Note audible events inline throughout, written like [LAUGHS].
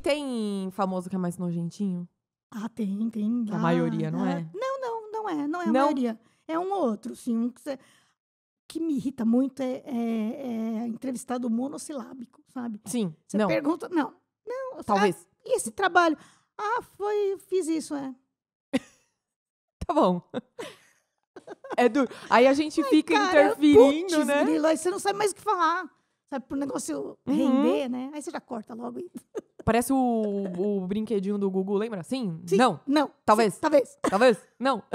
tem famoso que é mais nojentinho? Ah, tem, tem. Que a ah, maioria, não ah, é? é? Não, não, não é. Não é a maioria. É um outro, sim. Um que, você... que me irrita muito é, é, é, entrevistado monossilábico, sabe? Sim. Você não. pergunta. Não. Não. Talvez. Ah, e esse trabalho? Ah, foi. Fiz isso, é. [LAUGHS] tá bom. É duro. Aí a gente Ai, fica cara, interferindo, putz, né? Grilo, aí você não sabe mais o que falar. Sabe, pro negócio uhum. render, né? Aí você já corta logo. [LAUGHS] Parece o, o brinquedinho do Gugu, lembra? Sim? Sim. Não. Não. Talvez. Sim, talvez. Talvez. Não. [LAUGHS]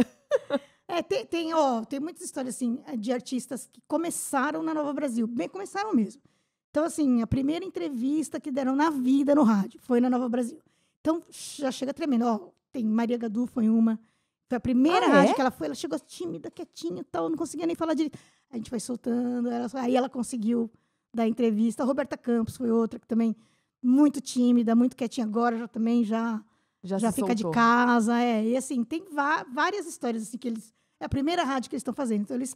É, tem, tem, ó, tem muitas histórias assim de artistas que começaram na Nova Brasil, bem começaram mesmo. Então, assim, a primeira entrevista que deram na vida no rádio foi na Nova Brasil. Então, já chega tremendo. Ó, tem Maria Gadu foi uma. Foi a primeira ah, rádio é? que ela foi, ela chegou tímida, quietinha e tal, não conseguia nem falar direito. A gente vai soltando, ela, aí ela conseguiu dar entrevista. A Roberta Campos foi outra que também muito tímida, muito quietinha agora, já também já já, já fica soltou. de casa, é. E assim, tem várias histórias assim que eles é a primeira rádio que eles estão fazendo, então eles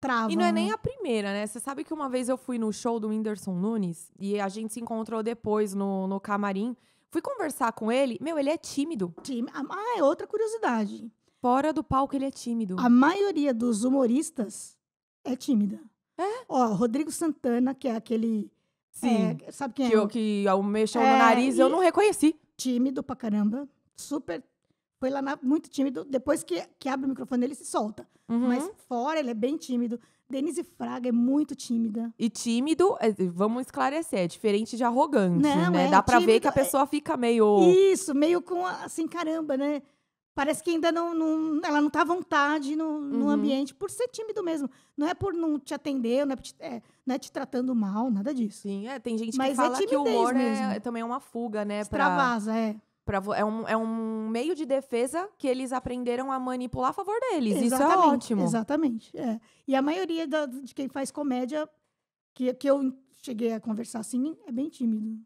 travam. E não é né? nem a primeira, né? Você sabe que uma vez eu fui no show do Whindersson Nunes e a gente se encontrou depois no, no camarim. Fui conversar com ele. Meu, ele é tímido. Tímido. Ah, é outra curiosidade. Fora do palco, ele é tímido. A maioria dos humoristas é tímida. É? Ó, Rodrigo Santana, que é aquele Sim. É, sabe quem que, é? Eu, que ao mexeu é, no nariz, eu não reconheci. Tímido pra caramba. Super. Foi lá na, muito tímido. Depois que, que abre o microfone, ele se solta. Uhum. Mas fora, ele é bem tímido. Denise Fraga é muito tímida. E tímido, é, vamos esclarecer, é diferente de arrogante, não, né? É, Dá pra tímido, ver que a é pessoa fica meio. Isso, meio com assim, caramba, né? parece que ainda não, não ela não está à vontade no, uhum. ambiente por ser tímido mesmo. Não é por não te atender, não é, te, é, não é te tratando mal, nada disso. Sim, é, tem gente Mas que é fala é que o humor é, também é uma fuga, né? Extravasa, é. pra... é. é, um, é um meio de defesa que eles aprenderam a manipular a favor deles. Exatamente, Isso é ótimo. Exatamente. É. E a maioria da, de quem faz comédia, que, que eu cheguei a conversar assim, é bem tímido.